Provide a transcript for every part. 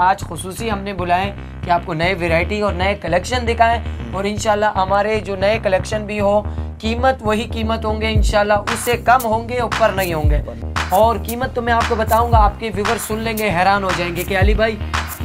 आज खसूस हमने बुलाएं कि आपको नए वेराइटी और नए कलेक्शन दिखाएं और इन हमारे जो नए कलेक्शन भी हो कीमत वही कीमत होंगे इनशाला उससे कम होंगे ऊपर नहीं होंगे और कीमत तो मैं आपको बताऊंगा आपके व्यूवर सुन लेंगे हैरान हो जाएंगे कि अली भाई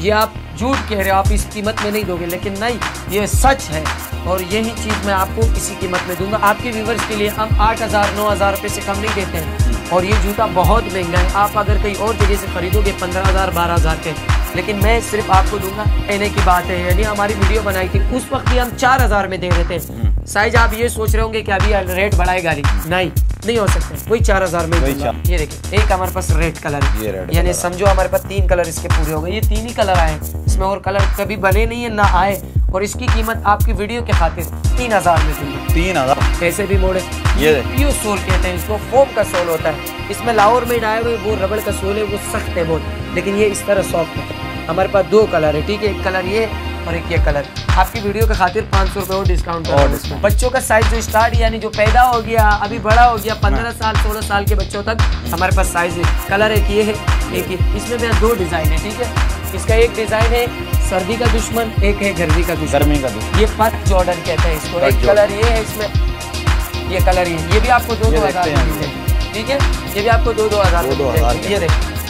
ये आप झूठ कह रहे हो आप इस कीमत में नहीं दोगे लेकिन नहीं ये सच है और यही चीज़ मैं आपको किसी कीमत में दूंगा आपके व्यूवर्स के लिए हम आठ हज़ार नौ हज़ार रुपये से कम नहीं देते हैं और ये जूता बहुत महंगा है आप अगर कहीं और जगह से खरीदोगे पंद्रह हज़ार बारह हज़ार के लेकिन मैं सिर्फ आपको दूंगा कहने की बात है यानी हमारी वीडियो बनाई थी उस वक्त भी हम चार हजार में दे रहे थे हम्म। साइज आप ये सोच रहे होंगे कि अभी रेट बढ़ाए गाड़ी नहीं नहीं हो सकते वही चार हजार में ये देखिए एक हमारे पास रेड कलर यानी समझो हमारे पास तीन कलर इसके पूरे हो गए ये तीन ही कलर आए इसमें और कलर कभी बने नहीं है ना आए और इसकी कीमत आपकी वीडियो के खातिर तीन हजार में दूंगा तीन हजार कैसे भी मोड़े ये प्यू सोल कहते हैं इसको फोम का सोल होता है इसमें लाहौर में डाले हुए वो रबड़ का सोल है वो सख्त है बहुत लेकिन ये इस तरह सॉफ्ट है हमारे पास दो कलर है ठीक है एक कलर ये और एक ये कलर आपकी वीडियो के खातिर पाँच सौ रुपये और डिस्काउंट और डिस्काउंट बच्चों का साइज जो स्टार्ट यानी जो पैदा हो गया अभी बड़ा हो गया पंद्रह हाँ। साल सोलह साल के बच्चों तक हमारे पास साइज है कलर एक ये है एक ये इसमें मेरा दो डिज़ाइन है ठीक है इसका एक डिज़ाइन है सर्दी का दुश्मन एक है गर्मी का दुश्मन गर्मी का दुश्मन ये फर्स्ट जॉर्डन कहते हैं इसको एक कलर ये है इसमें ये कलर ये ये भी आपको दो दो हज़ार ठीक है ये भी आपको दो दो हज़ार ये देखिए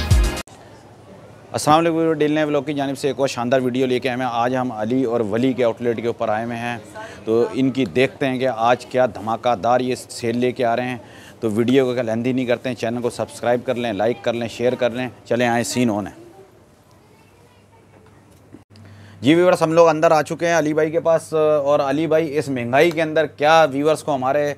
असल डेली नए ब्लॉक की जानब से एक और शानदार वीडियो लेके आए हैं आज हम अली और वली के आउटलेट के ऊपर आए हुए हैं तो इनकी देखते हैं कि आज क्या धमाकादार ये सेल लेके आ रहे हैं तो वीडियो को क्या लेंदी नहीं करते हैं चैनल को सब्सक्राइब कर लें लाइक कर लें शेयर कर लें चले आए सीन ऑन है जी व्यूवर्स हम लोग अंदर आ चुके हैं अली भाई के पास और अली भाई इस महंगाई के अंदर क्या व्यूवर्स को हमारे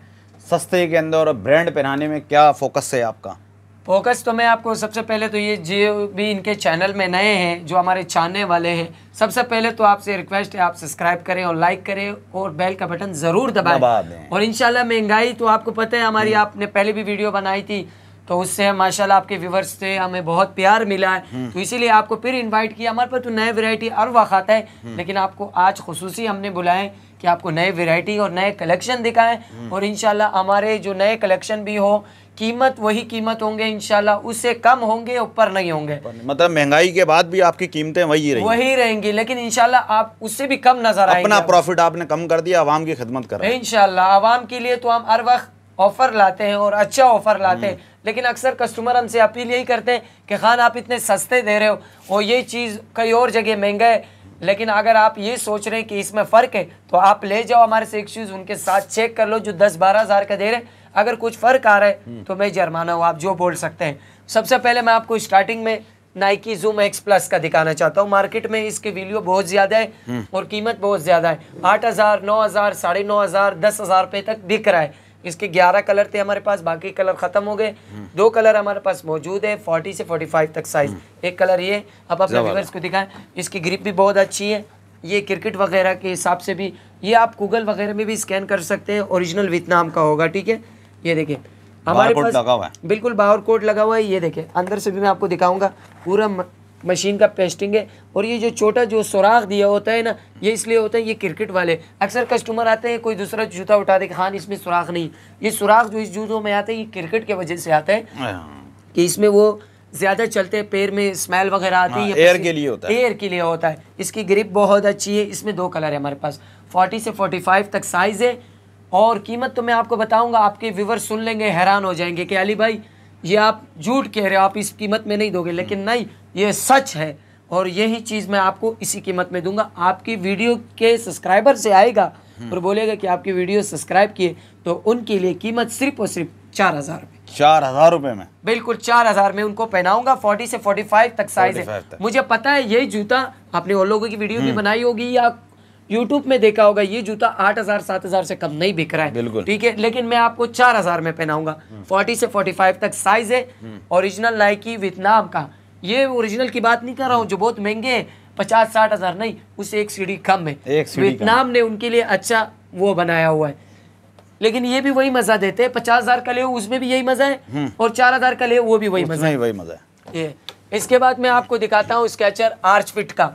सस्ते के अंदर और ब्रांड पहनाने में क्या फोकस है आपका फोकस तो मैं आपको सबसे पहले तो ये जो भी इनके चैनल में नए हैं जो हमारे चाहने वाले हैं सबसे पहले तो आपसे रिक्वेस्ट है आप सब्सक्राइब करें और लाइक करें और बेल का बटन ज़रूर दबाएं और इनशाला महंगाई तो आपको पता है हमारी हम्म। आपने पहले भी वीडियो बनाई थी तो उससे माशाल्लाह आपके व्यूवर्स से हमें बहुत प्यार मिला है हम्म। तो इसीलिए आपको फिर इनवाइट किया हमारे पर तो नए वैरायटी हर वक्त आता है हम्म। लेकिन आपको आज खसूसी हमने बुलाए कि आपको नए वैरायटी और नए कलेक्शन दिखाएं और इनशाला हमारे जो नए कलेक्शन भी हो कीमत वही कीमत होंगे इनशाला उससे कम होंगे ऊपर नहीं होंगे मतलब महंगाई के बाद भी आपकी कीमतें वही रहेंगी वही रहेंगी लेकिन इनशाला आप उससे भी कम नजर आएंगे अपना प्रॉफिट आपने कम कर दिया आवाम की खदमत कर इनशाला आवाम के लिए तो हम हर वक्त ऑफर लाते हैं और अच्छा ऑफर लाते हैं हम्म। लेकिन अक्सर कस्टमर हमसे अपील यही करते हैं कि खान आप इतने सस्ते दे रहे हो और ये चीज़ कई और जगह महंगा है लेकिन अगर आप ये सोच रहे हैं कि इसमें फ़र्क है तो आप ले जाओ हमारे से एक चीज़ उनके साथ चेक कर लो जो दस बारह हज़ार का दे रहे हैं अगर कुछ फ़र्क आ रहा है हम्म। तो मैं जर्माना हूँ आप जो बोल सकते हैं सबसे पहले मैं आपको स्टार्टिंग में नाइकी जूम एक्स प्लस का दिखाना चाहता हूँ मार्केट में इसकी वीलियो बहुत ज़्यादा है हम्म। और कीमत बहुत ज़्यादा है आठ हज़ार नौ हज़ार साढ़े नौ हज़ार दस हज़ार रुपये तक दिख रहा है इसके ग्यारह कलर थे हमारे पास बाकी कलर ख़त्म हो गए हम्म। दो कलर हमारे पास मौजूद है फोर्टी से फोर्टी फाइव तक साइज़ एक कलर ये आप अपने व्यूवर्स को दिखाएं इसकी ग्रिप भी बहुत अच्छी है ये क्रिकेट वगैरह के हिसाब से भी ये आप गूगल वगैरह में भी स्कैन कर सकते हैं ओरिजिनल वियतनाम का होगा ठीक है ये देखिए हमारे पास लगा हुआ है बिल्कुल बाहर कोट लगा हुआ है ये देखिए अंदर से भी मैं आपको दिखाऊंगा पूरा मशीन का पेस्टिंग है और ये जो छोटा जो सुराख दिया होता है ना ये इसलिए होता है ये क्रिकेट वाले अक्सर कस्टमर आते हैं कोई दूसरा जूता उठा दे खान हाँ, इसमें सुराख नहीं ये सुराख जो इस जूतों में आता है ये क्रिकेट के वजह से आता है हाँ। कि इसमें वो ज़्यादा चलते हैं पैर में स्मेल वगैरह आती हाँ, है एयर के लिए होता है एयर के लिए होता है इसकी ग्रिप बहुत अच्छी है इसमें दो कलर है हमारे पास 40 से 45 तक साइज़ है और कीमत तो मैं आपको बताऊंगा आपके व्यूवर सुन लेंगे हैरान हो जाएंगे कि अली भाई ये आप झूठ कह रहे हो आप इस कीमत में नहीं दोगे लेकिन नहीं ये सच है और यही चीज़ मैं आपको इसी कीमत में दूंगा आपकी वीडियो के सब्सक्राइबर से आएगा हम्म। और बोलेगा कि आपकी वीडियो सब्सक्राइब किए तो उनके लिए कीमत सिर्फ और सिर्फ चार हज़ार रुपये चार हज़ार रुपये में बिल्कुल चार हज़ार में उनको पहनाऊंगा फोर्टी से फोर्टी फाइव तक साइज है मुझे पता है यही जूता आपने और लोगों की वीडियो भी हम्म। बनाई होगी या यूट्यूब में देखा होगा ये जूता आठ हजार सात हजार से कम नहीं बिक रहा है बिल्कुल ठीक है लेकिन मैं आपको चार हजार में पहनाऊंगा हम्म। फोर्टी से फोर्टी फाइव तक साइज है ओरिजिनल लाइकी विथ नाम का ये ओरिजिनल की बात नहीं कर रहा हूँ जो बहुत महंगे है पचास साठ हजार नहीं उससे एक सीढ़ी कम है वियतनाम ने उनके लिए अच्छा वो बनाया हुआ है लेकिन ये भी वही मजा देते हैं पचास हजार का ले उसमें भी यही मजा है हम्म। और चार हजार का ले वो भी वही मजा है वही मजा है ये इसके बाद मैं आपको दिखाता हूँ स्केचर आर्च फिट का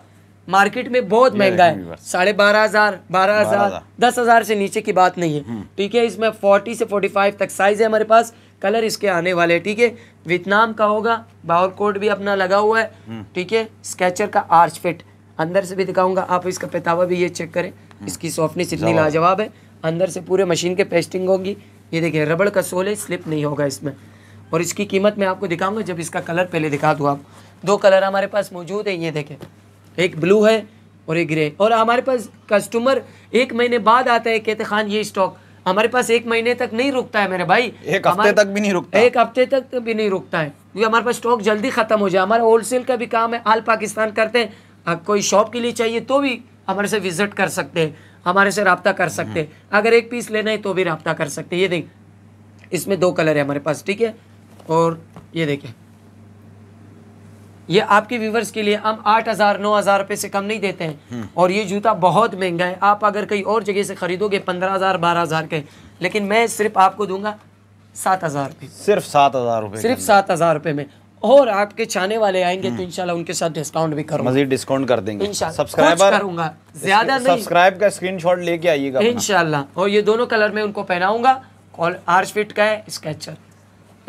मार्केट में बहुत महंगा है साढ़े बारह हजार बारह हजार दस हजार से नीचे की बात नहीं है हम्म। ठीक है इसमें फोर्टी से फोर्टी फाइव तक साइज है हमारे पास कलर इसके आने वाले हैं ठीक है वियतनाम का होगा बाउर कोड भी अपना लगा हुआ है हम्म। ठीक है स्केचर का आर्च फिट अंदर से भी दिखाऊंगा आप इसका पेतावा भी ये चेक करें हम्म। इसकी सॉफ्टनेस इतनी लाजवाब है अंदर से पूरे मशीन के पेस्टिंग होगी ये देखिए रबड़ का सोल है स्लिप नहीं होगा इसमें और इसकी कीमत मैं आपको दिखाऊंगा जब इसका कलर पहले दिखा दूँ आप दो कलर हमारे पास मौजूद है ये देखें एक ब्लू है और एक ग्रे और हमारे पास कस्टमर एक महीने बाद आता है कहते खान ये स्टॉक हमारे पास एक महीने तक नहीं रुकता है मेरे भाई एक हफ्ते तक भी नहीं रुकता एक हफ्ते तक तो भी नहीं रुकता है क्योंकि हमारे पास स्टॉक जल्दी ख़त्म हो जाए हमारा होलसेल का भी काम है आल पाकिस्तान करते हैं कोई शॉप के लिए चाहिए तो भी हमारे से विजिट कर सकते हैं हमारे से रबता कर सकते हैं हम्म। अगर एक पीस लेना है तो भी रबता कर सकते हैं ये देख इसमें दो कलर है हमारे पास ठीक है और ये देखें ये आपके व्यूवर्स के लिए हम आठ हज़ार नौ हज़ार रुपये से कम नहीं देते हैं हम्म। और ये जूता बहुत महंगा है आप अगर कहीं और जगह से ख़रीदोगे पंद्रह हज़ार बारह हज़ार के लेकिन मैं सिर्फ आपको दूंगा सात हज़ार रुपये सिर्फ सात हज़ार रुपये सिर्फ सात हज़ार रुपये में और आपके चाहने वाले आएंगे तो हम्म। इनशाला उनके साथ डिस्काउंट भी करूंगा मजीद डिस्काउंट कर देंगे सब्सक्राइबर करूंगा ज्यादा सब्सक्राइब का स्क्रीनशॉट लेके आइएगा इनशाला और ये दोनों कलर में उनको पहनाऊंगा और आर्च फिट का है स्केचर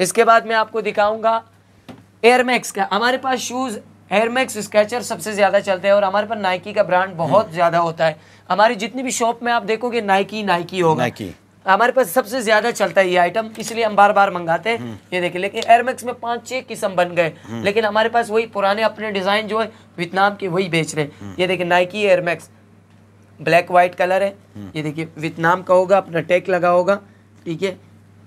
इसके बाद मैं आपको दिखाऊंगा एयरमैक्स का हमारे पास शूज़ एयरमैक्स स्केचर सबसे ज़्यादा चलते हैं और हमारे पास नाइकी का ब्रांड बहुत हम्म। ज़्यादा होता है हमारी जितनी भी शॉप में आप देखोगे नाइकी नाइकी होगा नाइकी हमारे पास सबसे ज्यादा चलता है ये आइटम इसलिए हम बार बार मंगाते हैं हम्म। ये देखिए लेकिन एयरमैक्स में पांच छह किस्म बन गए हम्म। लेकिन हमारे पास वही पुराने अपने डिजाइन जो है वियतनाम के वही बेच रहे हैं ये देखिए Nike Air Max black white colour है ये देखिए वियतनाम का होगा अपना टेक लगा होगा ठीक है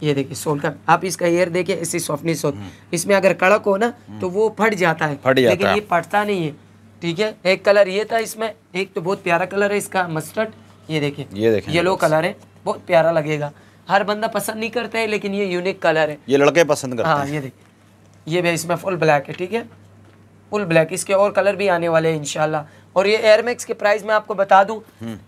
ये देखिए सोल का आप इसका एयर देखिए इसी सॉफ्टनेस होती हम्म। इसमें अगर कड़क हो ना तो वो फट जाता है फट जाता लेकिन ये फटता नहीं है ठीक है एक कलर ये था इसमें एक तो बहुत प्यारा कलर है इसका मस्टर्ड ये देखिए ये देखिए येलो कलर है बहुत प्यारा लगेगा हर बंदा पसंद नहीं करता है लेकिन ये यूनिक कलर है ये लड़के पसंद करते हाँ ये देखिए ये भी इसमें फुल ब्लैक है ठीक है फुल ब्लैक इसके और कलर भी आने वाले हैं इनशाला और ये एयरमैक्स के प्राइस में आपको बता दूँ हम्म।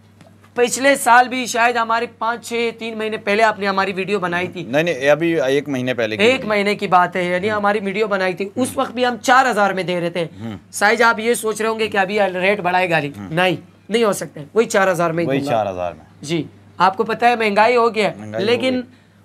पिछले साल भी शायद हमारे पांच छह तीन महीने पहले आपने हमारी वीडियो बनाई थी नहीं नहीं अभी एक महीने पहले एक महीने की बात है यानी हम्म। हमारी वीडियो बनाई थी उस हम्म। वक्त भी हम चार हजार में दे रहे थे शायद हम्म। आप ये सोच रहे होंगे कि अभी रेट बढ़ाएगा नहीं नहीं हो सकते वही चार हजार में चार हजार में जी आपको पता है महंगाई हो गया लेकिन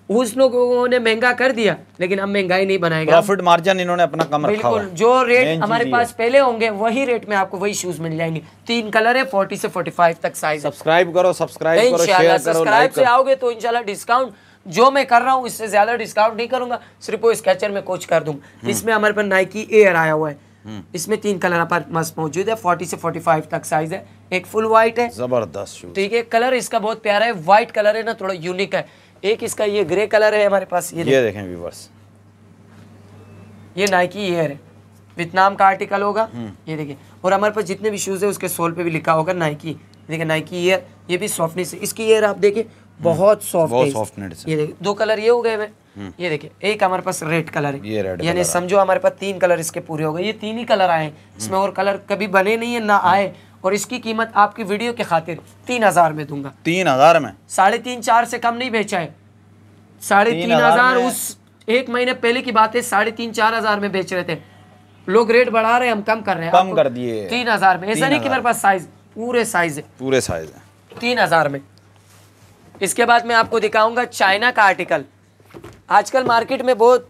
उस लोगों ने महंगा कर दिया लेकिन हम महंगाई नहीं बनाएंगे प्रॉफिट मार्जिन इन्होंने अपना कम रखा बिल्कुल जो रेट हमारे पास पहले होंगे वही रेट में आपको वही शूज मिल जाएंगे तीन कलर है फोर्टी से फोर्टी फाइव तक साइज सब्सक्राइब करो सब्सक्राइब सब्सक्राइब से आओगे तो इनशाला डिस्काउंट जो मैं कर रहा हूँ इससे ज्यादा डिस्काउंट नहीं करूंगा सिर्फ वो स्केचर में कोच कर दूंगा हम्म। इसमें हमारे पास नाइकी एयर आया हुआ है हम्म। इसमें तीन कलर हमारे पास मौजूद है 40 से 45 तक साइज है एक फुल व्हाइट है जबरदस्त ठीक है कलर इसका बहुत प्यारा है व्हाइट कलर है ना थोड़ा यूनिक है एक इसका ये ग्रे कलर है हमारे पास ये ये देखें व्यूवर्स ये नाइकी ईयर है वियतनाम का आर्टिकल होगा हम्म। ये देखिए और हमारे पास जितने भी शूज़ है उसके सोल पे भी लिखा होगा नाइकी देखिए नाइकी ईयर ये भी सॉफ्टनेस है इसकी ईयर आप देखिए हम्म। बहुत सॉफ्ट ये देखिए दो कलर ये हो गए हम्म। ये देखिए एक हमारे पास रेड कलर है यानी समझो हमारे पास तीन कलर इसके पूरे हो गए ये तीन ही कलर आए इसमें और कलर कभी बने नहीं है ना आए और इसकी कीमत आपकी वीडियो के खातिर तीन हज़ार में दूंगा तीन हज़ार में साढ़े तीन चार से कम नहीं बेचा है साढ़े तीन, तीन हज़ार उस एक महीने पहले की बात है साढ़े तीन चार हज़ार में बेच रहे थे लोग रेट बढ़ा रहे हम कम कर रहे हैं कम कर दिए तीन हज़ार में ऐसा नहीं कि मेरे पास साइज पूरे साइज है पूरे साइज है तीन में इसके बाद मैं आपको दिखाऊंगा चाइना का आर्टिकल आजकल मार्केट में बहुत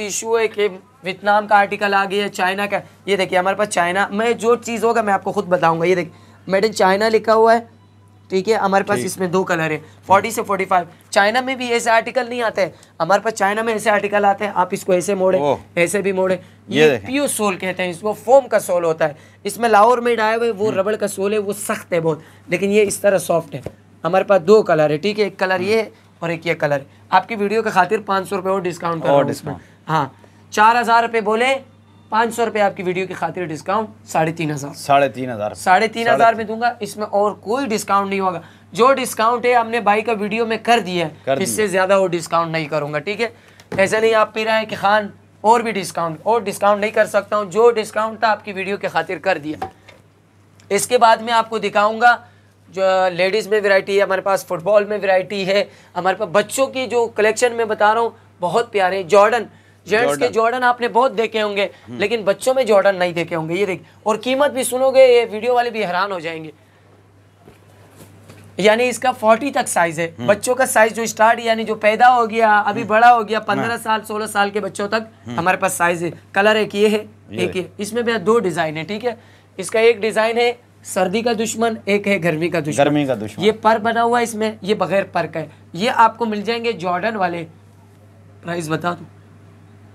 इशू है कि वियतनाम का आर्टिकल आ गया चाइना का ये देखिए हमारे पास चाइना मैं जो चीज़ होगा मैं आपको खुद बताऊंगा ये देखिए मेड इन चाइना लिखा हुआ है ठीक है हमारे पास इसमें दो कलर है फोर्टी से फोर्टी फाइव चाइना में भी ऐसे आर्टिकल नहीं आते हैं हमारे पास चाइना में ऐसे आर्टिकल आते हैं आप इसको ऐसे मोड़े ऐसे भी मोड़े ये, ये प्यू सोल कहते हैं इसको फोम का सोल होता है इसमें लाहौर में डाए हुए वो हम्म। रबड़ का सोल है वो सख्त है बहुत लेकिन ये इस तरह सॉफ्ट है हमारे पास दो कलर है ठीक है एक कलर हम्म। ये और एक ये कलर आपकी वीडियो के खातिर पाँच सौ रुपये और डिस्काउंट और डिस्काउंट हाँ चार हज़ार रुपये बोले पाँच सौ रुपये आपकी वीडियो की खातिर डिस्काउंट साढ़े तीन हज़ार साढ़े तीन हज़ार साढ़े तीन हज़ार में दूंगा इसमें और कोई डिस्काउंट नहीं होगा जो डिस्काउंट है हमने भाई का वीडियो में कर दिया है इससे ज़्यादा वो डिस्काउंट नहीं करूंगा ठीक है ऐसा नहीं आप पी रहे हैं कि खान और भी डिस्काउंट और डिस्काउंट नहीं कर सकता हूँ जो डिस्काउंट था आपकी वीडियो के खातिर कर दिया इसके बाद में आपको दिखाऊंगा जो लेडीज़ में वैरायटी है हमारे पास फुटबॉल में वैरायटी है हमारे पास बच्चों की जो कलेक्शन में बता रहा हूँ बहुत प्यारे जॉर्डन जेंट्स के जॉर्डन आपने बहुत देखे होंगे लेकिन बच्चों में जॉर्डन नहीं देखे होंगे ये देख और कीमत भी सुनोगे ये वीडियो वाले भी हैरान हो जाएंगे यानी इसका फोर्टी तक साइज है हम्म। बच्चों का साइज जो स्टार्ट यानी जो पैदा हो गया अभी हम्म। बड़ा हो गया हाँ। पंद्रह साल सोलह साल के बच्चों तक हम्म। हमारे पास साइज है कलर एक ये है एक ये इसमें मेरा दो डिजाइन है ठीक है इसका एक डिजाइन है सर्दी का दुश्मन एक है गर्मी का दुश्मन गर्मी का दुश्मन ये पर बना हुआ है इसमें ये बगैर पर का है ये आपको मिल जाएंगे जॉर्डन वाले प्राइस बता दो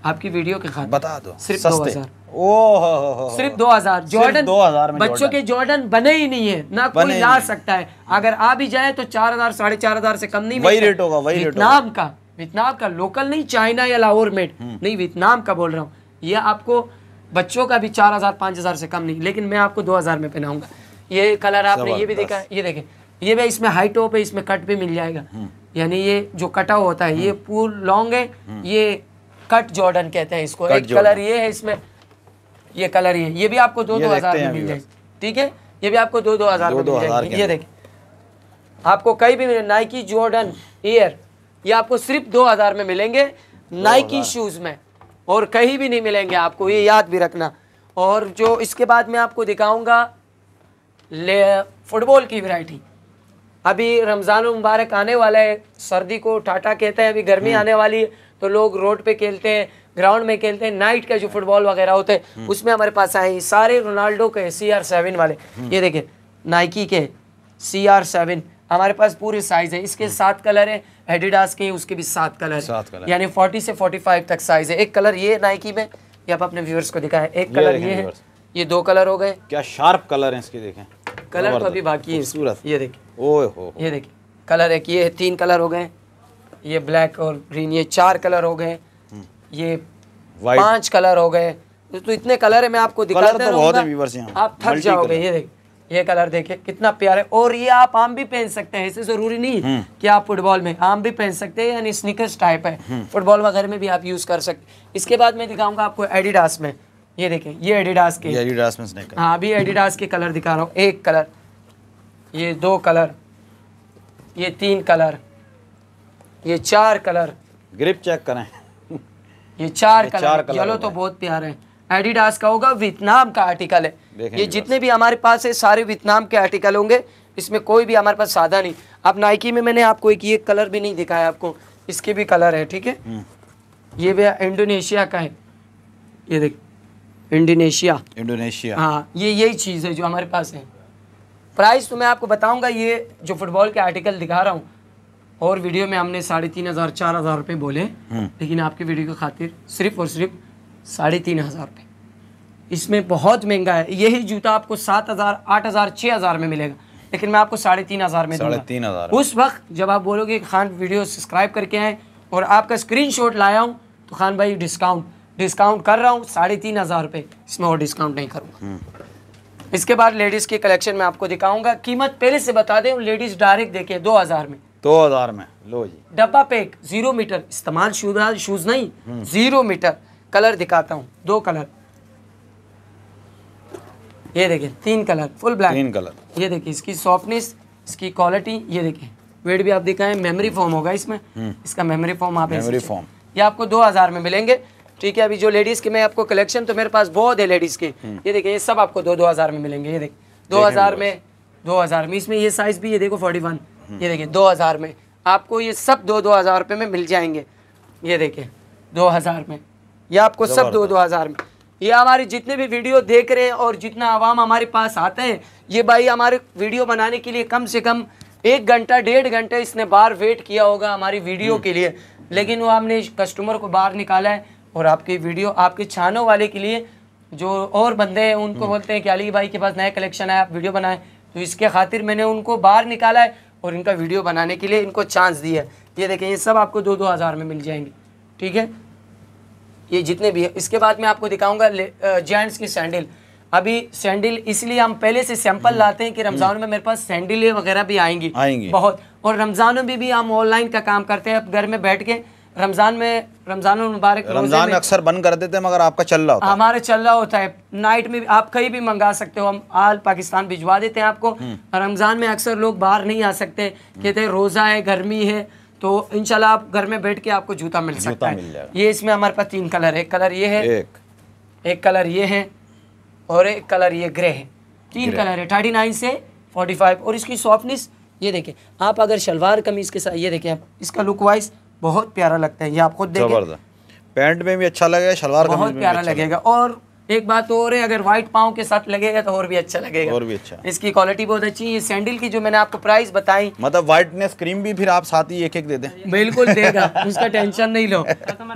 आपकी वीडियो के खाते बता दो सिर्फ दो हजार ओह सिर्फ दो हजार जॉर्डन दो हजार बच्चों के जॉर्डन बने ही नहीं है ना कोई ला सकता है अगर आ भी जाए तो चार हजार साढ़े चार हजार से कम नहीं वही रेट होगा वही रेट का वियतनाम का लोकल नहीं चाइना या लाहौर मेड हम्म। नहीं वियतनाम का बोल रहा हूँ ये आपको बच्चों का भी चार हज़ार पांच हज़ार से कम नहीं लेकिन मैं आपको दो हज़ार में पहनाऊंगा ये कलर आपने ये भी देखा ये देखे ये भाई इसमें हाई टॉप है इसमें कट भी मिल जाएगा हम्म। यानी ये जो कटा होता है ये पूर हम्म। लॉन्ग है ये कट जॉर्डन कहते हैं इसको एक कलर ये है इसमें ये कलर ये ये भी आपको दो दो हज़ार में मिल जाएगी ठीक है ये भी आपको दो दो हज़ार में मिल जाएगी ये देखिए आपको कहीं भी मिले नाइकी जॉर्डन एयर ये आपको सिर्फ दो हज़ार में मिलेंगे नाइकी शूज़ में और कहीं भी नहीं मिलेंगे आपको ये याद भी रखना और जो इसके बाद मैं आपको दिखाऊंगा फुटबॉल की वैरायटी अभी रमज़ान मुबारक आने वाला है सर्दी को टाटा कहते हैं अभी गर्मी हम्म। आने वाली है तो लोग रोड पे खेलते हैं ग्राउंड में खेलते हैं नाइट का जो फुटबॉल वगैरह होते हैं हम्म। उसमें हमारे पास आए सारे रोनाल्डो के सी आर सेवन वाले हम्म। ये देखे नाइकी के सी आर सेवन हमारे पास पूरे साइज है इसके हम्म। सात कलर है एडिडास के उसके भी सात कलर है यानी फोर्टी से फोर्टी फाइव तक साइज है एक कलर ये नाइकी में ये आप अपने व्यूअर्स को दिखाए एक कलर ये है ये दो कलर हो गए क्या शार्प तो कलर है इसके देखें कलर तो अभी बाकी है ये देखिए ओ हो ये देखिए कलर एक ये तीन कलर हो गए ये ब्लैक और ग्रीन ये चार कलर हो गए हम्म। ये पांच कलर हो गए तो इतने कलर है मैं आपको दिखाते तो आप थक जाओगे ये देख ये कलर देखे कितना प्यारा है और ये आप आम भी पहन सकते हैं ऐसे जरूरी नहीं हम्म। कि आप फुटबॉल में आम भी पहन सकते हैं यानी स्निकर्स टाइप है फुटबॉल हम्म। वगैरह में भी आप यूज कर सकते इसके बाद मैं दिखाऊंगा आपको एडिडास में ये देखे ये एडिडास के एडिडास में हाँ अभी एडिडास के कलर दिखा रहा हूँ एक कलर ये दो कलर ये तीन कलर ये चार कलर ग्रिप चेक करें ये चार ये कलर चलो तो बहुत प्यारे हैं एडिडास का होगा वियतनाम का आर्टिकल है ये जितने भी हमारे पास है सारे वियतनाम के आर्टिकल होंगे इसमें कोई भी हमारे पास सादा नहीं अब नाइकी में मैंने आपको एक ये कलर भी नहीं दिखाया आपको इसके भी कलर है ठीक है हम्म। ये भी इंडोनेशिया का है ये देख इंडोनेशिया इंडोनेशिया हाँ ये यही चीज़ है जो हमारे पास है प्राइस तो मैं आपको बताऊंगा ये जो फुटबॉल के आर्टिकल दिखा रहा हूँ और वीडियो में हमने साढ़े तीन हज़ार चार हज़ार रुपये बोले हम्म। लेकिन आपकी वीडियो की खातिर सिर्फ और सिर्फ साढ़े तीन हज़ार रुपये इसमें बहुत महंगा है यही जूता आपको सात हज़ार आठ हज़ार छः हज़ार में मिलेगा लेकिन मैं आपको साढ़े तीन हज़ार में साढ़े तीन हज़ार उस वक्त जब आप बोलोगे खान वीडियो सब्सक्राइब करके आए और आपका स्क्रीन शॉट लाया हूँ तो खान भाई डिस्काउंट डिस्काउंट कर रहा हूँ साढ़े तीन हज़ार रुपये इसमें और डिस्काउंट नहीं करूँगा हम्म। इसके बाद लेडीज़ के कलेक्शन में आपको दिखाऊंगा कीमत पहले से बता दें लेडीज़ डायरेक्ट देखे दो हज़ार में दो हज़ार में लो जी डब्बा पैक जीरो मीटर इस्तेमाल शूज़ नहीं हम्म। जीरो मीटर कलर दिखाता हूँ दो कलर ये देखिए तीन कलर फुल ब्लैक तीन कलर ये देखिए इसकी सॉफ्टनेस इसकी क्वालिटी ये देखिए वेट भी आप दिखाएं मेमोरी फॉर्म होगा इसमें हम्म। इसका मेमोरी फॉर्म आप मेमोरी फॉर्म ये आपको दो हज़ार में मिलेंगे ठीक है अभी जो लेडीज़ के मैं आपको कलेक्शन तो मेरे पास बहुत है लेडीज़ के हम्म। ये देखिए ये सब आपको दो दो हज़ार में मिलेंगे ये देखिए दो हज़ार में दो हज़ार में इसमें ये साइज़ भी ये देखो फोर्टी वन ये देखिए दो हज़ार में आपको ये सब दो दो हज़ार रुपये में मिल जाएंगे ये देखिए दो हज़ार में ये आपको सब दो दो हज़ार में ये हमारी जितने भी वीडियो देख रहे हैं और जितना आवाम हमारे पास आते हैं ये भाई हमारे वीडियो बनाने के लिए कम से कम एक घंटा डेढ़ घंटे इसने बाहर वेट किया होगा हमारी वीडियो हम्म। के लिए लेकिन वो हमने कस्टमर को बाहर निकाला है और आपकी वीडियो आपके छानों वाले के लिए जो और बंदे हैं उनको हम्म। बोलते हैं कि अली भाई के पास नया कलेक्शन है आप वीडियो बनाएं तो इसके खातिर मैंने उनको बाहर निकाला है और इनका वीडियो बनाने के लिए इनको चांस दिया है ये देखें ये सब आपको दो दो हज़ार में मिल जाएंगे ठीक है ये जितने भी है इसके बाद मैं आपको दिखाऊंगा जेंट्स की सैंडल अभी सैंडल इसलिए हम पहले से सैंपल लाते हैं कि हम्म। रमज़ान में मेरे पास सैंडलें वगैरह भी आएंगी आएंगी बहुत और रमज़ान में भी, भी हम ऑनलाइन का काम करते हैं अब घर में बैठ के रमज़ान में रमज़ान मुबारक रमज़ान अक्सर बंद कर देते हैं मगर आपका चल रहा होता है हमारे चल रहा होता है नाइट में आप कहीं भी मंगा सकते हो हम आल पाकिस्तान भिजवा देते हैं आपको हम्म। रमज़ान में अक्सर लोग बाहर नहीं आ सकते कहते हैं रोज़ा है गर्मी है तो इनशाला आप घर में बैठ के आपको जूता मिल सकता है ये इसमें हमारे पास तीन कलर है एक कलर ये है एक कलर ये है और एक कलर ये ग्रे है तीन कलर है थर्टी नाइन से फोर्टी फाइव और इसकी सॉफ्टनेस ये देखें आप अगर शलवार कमीज के साथ ये देखें आप इसका लुक वाइज बहुत प्यारा लगता है ये आप खुद देखिए पैंट में भी अच्छा लगेगा शलवार बहुत प्यारा अच्छा लगेगा और एक बात और है अगर व्हाइट पाओ के साथ लगेगा तो और भी अच्छा लगेगा और भी अच्छा इसकी क्वालिटी बहुत अच्छी है सैंडल की जो मैंने आपको प्राइस बताई मतलब व्हाइटनेस क्रीम भी फिर आप साथ ही एक एक दे दें बिल्कुल देगा उसका टेंशन नहीं लो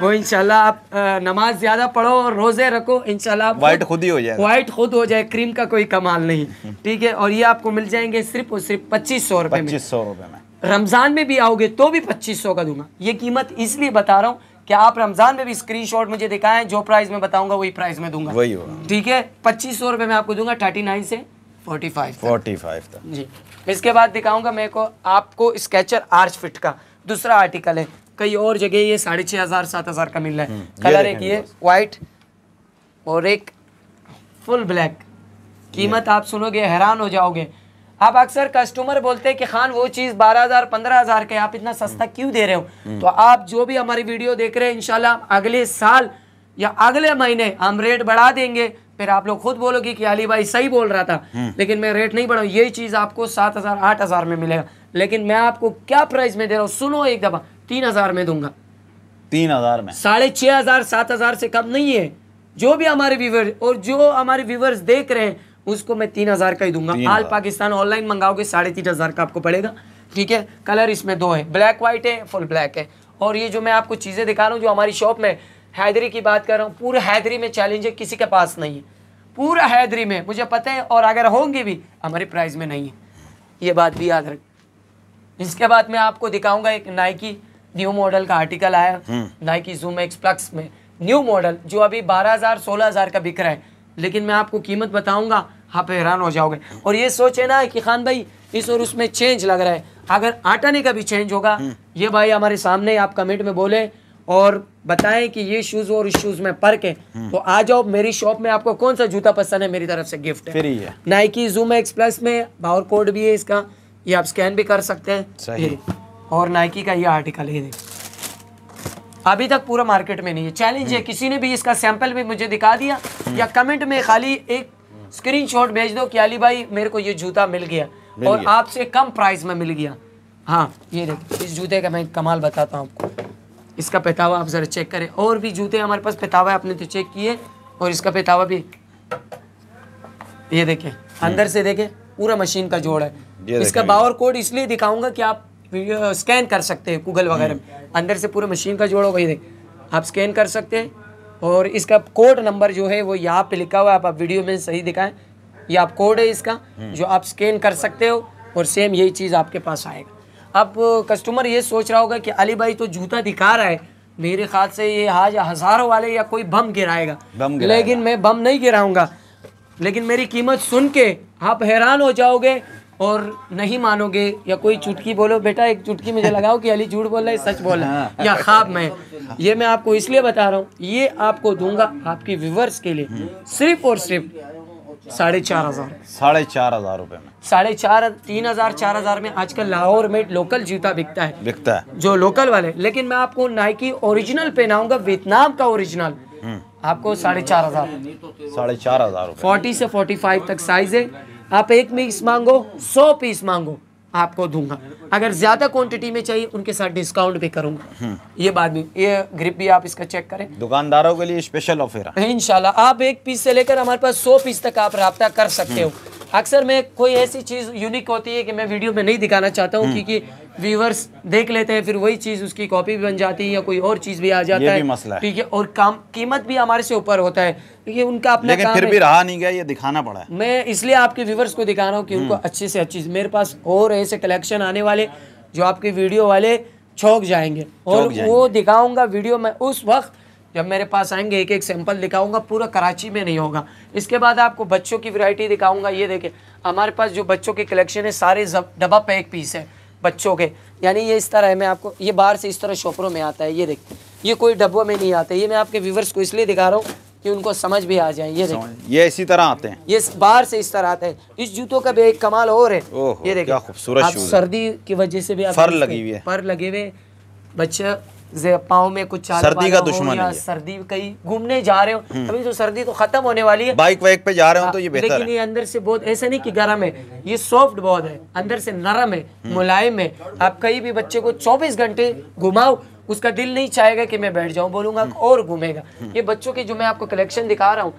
वो इनशाला आप नमाज ज्यादा पढ़ो और रोजे रखो इनशाला व्हाइट खुद ही हो जाए व्हाइट खुद हो जाए क्रीम का कोई कमाल नहीं ठीक है और ये आपको मिल जाएंगे सिर्फ और सिर्फ पच्चीस सौ रुपए पच्चीस सौ रुपए रमज़ान में भी आओगे तो भी पच्चीस सौ का दूंगा ये कीमत इसलिए बता रहा हूँ कि आप रमज़ान में भी स्क्रीनशॉट मुझे दिखाएं जो प्राइस में बताऊंगा वही प्राइस में दूंगा वही होगा ठीक है पच्चीस सौ रुपये में आपको दूंगा थर्टी नाइन से फोर्टी फाइव फोर्टी फाइव तक जी इसके बाद दिखाऊंगा मेरे को आपको स्केचर आर्च फिट का दूसरा आर्टिकल है कई और जगह ये साढ़े छः हज़ार सात हज़ार का मिल रहा है कलर हम्म, एक ये वाइट और एक फुल ब्लैक कीमत आप सुनोगे हैरान हो जाओगे आप अक्सर कस्टमर बोलते हैं कि खान वो चीज़ बारह हज़ार पंद्रह हज़ार के आप इतना सस्ता हम्म। क्यों दे रहे हो हम्म। तो आप जो भी हमारी वीडियो देख रहे हैं इनशाला अगले साल या अगले महीने हम रेट बढ़ा देंगे फिर आप लोग खुद बोलोगे कि अली भाई सही बोल रहा था हम्म। लेकिन मैं रेट नहीं बढ़ाऊँ यही चीज़ आपको सात हज़ार आठ हज़ार में मिलेगा लेकिन मैं आपको क्या प्राइस में दे रहा हूँ सुनो एक दफ़ा तीन हज़ार में दूंगा तीन हज़ार में साढ़े छह हज़ार सात हज़ार से कम नहीं है जो भी हमारे व्यूवर और जो हमारे व्यूवर्स देख रहे हैं उसको मैं तीन हज़ार का ही दूंगा आल पाकिस्तान ऑनलाइन मंगाओगे साढ़े तीन हज़ार का आपको पड़ेगा ठीक है कलर इसमें दो है ब्लैक वाइट है फुल ब्लैक है और ये जो मैं आपको चीज़ें दिखा रहा हूँ जो हमारी शॉप में हैदरी की बात कर रहा हूँ पूरे हैदरी में चैलेंज है किसी के पास नहीं है पूरा हैदरी में मुझे पता है और अगर होंगे भी हमारे प्राइस में नहीं है ये बात भी याद रख इसके बाद मैं आपको दिखाऊंगा एक नाइकी न्यू मॉडल का आर्टिकल आया नाइकी जूम एक्स प्लक्स में न्यू मॉडल जो अभी बारह हज़ार सोलह हज़ार का बिक रहा है लेकिन मैं आपको कीमत बताऊंगा आप हाँ हैरान हो जाओगे और ये सोचे ना कि खान भाई इस और उसमें चेंज लग रहा है अगर आटाने का भी चेंज होगा हम्म। ये भाई हमारे सामने आप कमेंट में बोले और बताएं कि ये शूज और शूज में फर्क है हम्म। तो आ जाओ मेरी शॉप में आपको कौन सा जूता पसंद है मेरी तरफ से गिफ्ट है, नाइकी जूम एक्स प्लस में बावर कोड भी है इसका ये आप स्कैन भी कर सकते हैं और नाइकी का ये आर्टिकल है अभी तक पूरा मार्केट में नहीं है चैलेंज है हम्म। किसी ने भी इसका सैंपल भी मुझे दिखा दिया या कमेंट में खाली एक स्क्रीनशॉट भेज दो कि अली भाई मेरे को ये जूता मिल गया मिल और आपसे कम प्राइस में मिल गया हाँ ये देखो इस जूते का मैं कमाल बताता हूँ आपको इसका पहतावा आप ज़रा चेक करें और भी जूते हमारे पास पहतावा आपने तो चेक किए और इसका पहतावा भी ये देखें अंदर से देखें पूरा मशीन का जोड़ है इसका बावर कोड इसलिए दिखाऊंगा कि आप स्कैन कर सकते हैं गूगल वगैरह में अंदर से पूरा मशीन का जोड़ होगा ये देख आप स्कैन कर सकते हैं और इसका कोड नंबर जो है वो यहाँ पे लिखा हुआ है आप, वीडियो में सही दिखाएं ये आप कोड है इसका हम्म। जो आप स्कैन कर सकते हो और सेम यही चीज़ आपके पास आएगा अब कस्टमर ये सोच रहा होगा कि अली भाई तो जूता दिखा रहा है मेरे ख्याल से ये आज हज़ारों वाले या कोई बम गिराएगा बम लेकिन मैं बम नहीं गिराऊंगा लेकिन मेरी कीमत सुन के आप हैरान हो जाओगे और नहीं मानोगे या कोई चुटकी बोलो बेटा एक चुटकी मुझे लगाओ कि अली झूठ बोल रहा है सच बोल रहा है हाँ। या खाब में ये मैं आपको इसलिए बता रहा हूँ ये आपको दूंगा आपके व्यूवर्स के लिए सिर्फ और सिर्फ साढ़े चार हज़ार साढ़े चार हज़ार रुपए में साढ़े चार तीन हज़ार चार हज़ार में आजकल लाहौर में लोकल जूता बिकता है बिकता है जो लोकल वाले लेकिन मैं आपको नाइकी ओरिजिनल पहनाऊंगा वियतनाम का ओरिजिनल हम्म। आपको साढ़े चार हज़ार साढ़े चार हज़ार फोर्टी से फोर्टी फाइव तक साइज़ है आप एक पीस मांगो सौ पीस मांगो आपको दूंगा अगर ज़्यादा क्वांटिटी में चाहिए उनके साथ डिस्काउंट भी करूंगा हम्म। ये बात भी ये ग्रिप भी आप इसका चेक करें दुकानदारों के लिए स्पेशल ऑफर है हाँ, इनशाला आप एक पीस से लेकर हमारे पास सौ पीस तक आप रहा कर सकते हो हम्म। अक्सर मैं कोई ऐसी चीज़ यूनिक होती है कि मैं वीडियो में नहीं दिखाना चाहता हूँ हम्म। क्योंकि व्यूवर्स देख लेते हैं फिर वही चीज़ उसकी कॉपी भी बन जाती है या कोई और चीज़ भी आ जाता है मसला है ठीक है और काम कीमत भी हमारे से ऊपर होता है क्योंकि उनका अपना लेकिन काम फिर भी रहा नहीं गया ये दिखाना पड़ा है मैं इसलिए आपके व्यूवर्स को दिखा रहा हूँ कि उनको हम्म। अच्छे से अच्छी मेरे पास और ऐसे कलेक्शन आने वाले जो आपके वीडियो वाले छोंक जाएंगे और वो दिखाऊंगा वीडियो में उस वक्त जब मेरे पास आएंगे एक एक सैंपल दिखाऊंगा पूरा कराची में नहीं होगा इसके बाद आपको बच्चों की वैरायटी दिखाऊंगा ये देखें हमारे पास जो बच्चों के कलेक्शन है सारे डबा पैक पीस है बच्चों के यानी ये इस तरह है मैं आपको ये बाहर से इस तरह शॉपरों में आता है ये देख ये कोई डब्बों में नहीं आता ये मैं आपके व्यूवर्स को इसलिए दिखा रहा हूँ कि उनको समझ भी आ जाए ये देख ये इसी तरह आते हैं ये बाहर से इस तरह आते हैं इस जूतों का भी एक कमाल और है ये देखिए खूबसूरत सर्दी की वजह से भी फर लगी हुई है फर लगे हुए बच्चा पाओ में कुछ सर्दी का दुश्मन है सर्दी कहीं घूमने जा रहे हो अभी हम्म। तो सर्दी तो खत्म होने वाली है बाइक वाइक पे जा रहे हो तो ये हाँ, बेहतर लेकिन ये अंदर से बहुत ऐसा नहीं कि गर्म है ये सॉफ्ट बहुत है अंदर से नरम है हम्म। मुलायम है आप कहीं भी बच्चे को चौबीस घंटे घुमाओ उसका दिल नहीं चाहेगा कि मैं बैठ जाऊँ बोलूंगा हम्म। और घूमेगा ये बच्चों के जो मैं आपको कलेक्शन दिखा रहा हूँ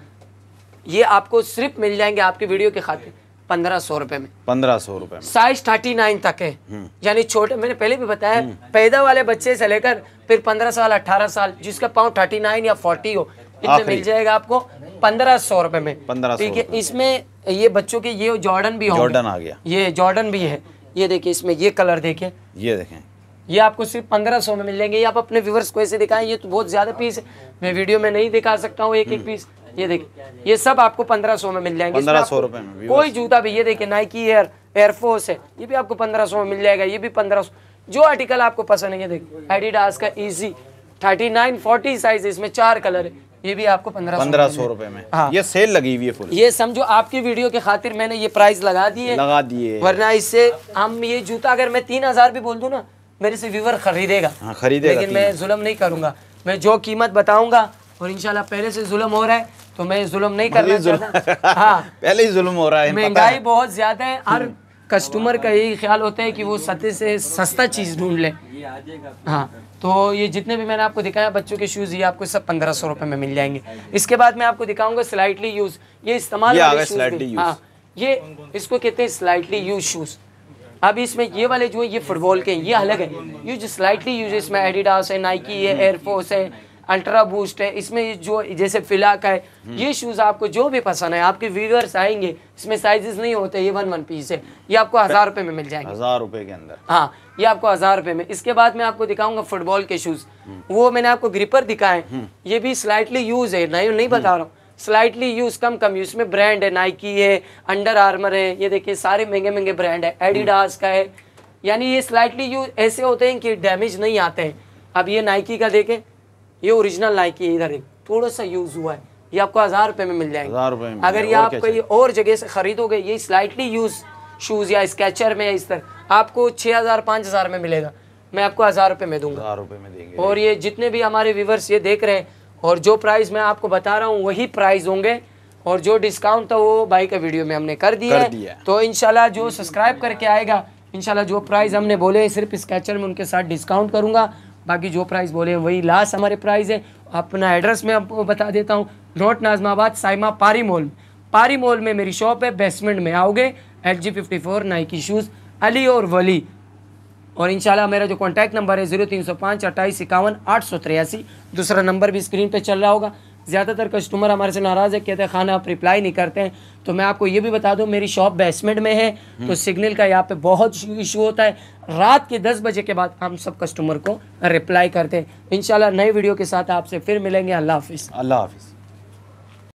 ये आपको सिर्फ मिल जाएंगे आपके वीडियो के खातिर पंद्रह सौ रुपए में पंद्रह सौ रुपए साइज थर्टी नाइन तक है हम्म। यानी छोटे मैंने पहले भी बताया हम्म। पैदा वाले बच्चे से लेकर फिर पंद्रह साल अठारह साल जिसका पाउ थर्टी नाइन या फोर्टी हो इतना मिल जाएगा आपको पंद्रह सौ रुपए में पंद्रह ठीक है इसमें ये बच्चों के ये जॉर्डन भी जॉर्डन आ गया ये जॉर्डन भी है ये देखिए इसमें ये कलर देखे ये देखे ये आपको सिर्फ पंद्रह सौ में मिल जाएंगे आप अपने व्यूवर्स को ऐसे दिखाएं ये तो बहुत ज़्यादा पीस है मैं वीडियो में नहीं दिखा सकता हूँ एक एक हम्म। पीस ये देखिए ये सब आपको पंद्रह सौ में मिल जाएंगे पंद्रह सौ रुपए में कोई जूता भी ये देखिए नाइकी एयर एयरफोर्स है ये भी आपको पंद्रह सौ में मिल जाएगा ये भी पंद्रह सौ जो आर्टिकल आपको पसंद है ये देखिए एडिडास का easy thirty nine forty size इसमें चार कलर है ये भी आपको पंद्रह पंद्रह सौ रुपए में हाँ ये सेल लगी हुई है फुल ये समझो आपकी वीडियो के खातिर मैंने ये प्राइस लगा दिए लगा दिए वरना इससे हम ये जूता अगर मैं तीन हजार भी बोल दू ना मेरे से व्यूवर खरीदेगा हाँ, खरीदेगा लेकिन मैं जुलम नहीं करूंगा मैं जो कीमत बताऊंगा और इनशाला पहले से जुलम हो रहा है तो मैं जुल्म नहीं कर रही हाँ पहले ही जुलम हो रहा है महंगाई बहुत ज़्यादा है हर कस्टमर हम्म। का यही ख्याल होता है कि वो सस्ते से सस्ता चीज़ ढूंढ ले हाँ तो ये जितने भी मैंने आपको दिखाया बच्चों के शूज़ ये आपको सब पंद्रह सौ रुपए में मिल जाएंगे इसके बाद मैं आपको दिखाऊंगा स्लाइटली यूज़ ये इस्तेमाल हाँ, ये इसको कहते हैं स्लाइटली यूज शूज़ अब इसमें ये वाले जो है ये फुटबॉल के हैं ये अलग है ये जो स्लाइटली यूज इसमें एडिडास है नाइकी है एयरफोर्स है अल्ट्रा बूस्ट है इसमें जो जैसे फिला है ये शूज़ आपको जो भी पसंद है आपके व्यूअर्स आएंगे इसमें साइजेस नहीं होते ये वन वन पीस है ये आपको हज़ार रुपए में मिल जाएंगे हज़ार रुपए के अंदर हाँ ये आपको हज़ार रुपए में इसके बाद मैं आपको दिखाऊंगा फुटबॉल के शूज़ वो मैंने आपको ग्रिपर दिखाए हम्म। ये भी स्लाइटली यूज़ है नहीं नहीं बता रहा हूँ स्लाइटली यूज कम कम यूज में ब्रांड है नाइकी है अंडर आर्मर है ये देखिए सारे महंगे महंगे ब्रांड है एडिडास का है यानी ये स्लाइटली यूज ऐसे होते हैं कि डैमेज नहीं आते हैं अब ये नाइकी का देखें ये ओरिजिनल नाइकी है इधर एक थोड़ा सा यूज़ हुआ है ये आपको हज़ार रुपए में मिल जाएगा हज़ार रुपए अगर ये आप कहीं और जगह से ख़रीदोगे ये स्लाइटली यूज़ शूज़ या स्केचर में इस तरह आपको छह हज़ार पांच हज़ार में मिलेगा मैं आपको हज़ार रुपए में दूंगा हज़ार रुपए में देंगे और ये जितने भी हमारे व्यूवर्स ये देख रहे हैं और जो प्राइस मैं आपको बता रहा हूँ वही प्राइस होंगे और जो डिस्काउंट था वो भाई का वीडियो में हमने कर दिया, तो इनशाला जो सब्सक्राइब करके आएगा इनशाला जो प्राइस हमने बोले सिर्फ स्केचर में उनके साथ डिस्काउंट करूंगा बाकी जो प्राइस बोले वही लास्ट हमारे प्राइस है अपना एड्रेस मैं आपको बता देता हूँ नोट नाजमाबाद साइमा पारी मॉल पारी मॉल में मेरी शॉप है बेसमेंट में आओगे L G fifty four Nike shoes अली और वली और इंशाल्लाह मेरा जो कॉन्टैक्ट नंबर है जीरो तीन सौ पाँच अट्ठाईस इक्यावन आठ सौ तिरासी दूसरा नंबर भी स्क्रीन पर चल रहा होगा ज़्यादातर कस्टमर हमारे से नाराज़ है कहते हैं खाना आप रिप्लाई नहीं करते हैं तो मैं आपको ये भी बता दूं मेरी शॉप बेसमेंट में है तो सिग्नल हम्म। का यहाँ पे बहुत इशू होता है रात के दस बजे के बाद हम सब कस्टमर को रिप्लाई करते हैं इन नए वीडियो के साथ आपसे फिर मिलेंगे अल्लाह हाफिज़ अल्लाह हाफिज़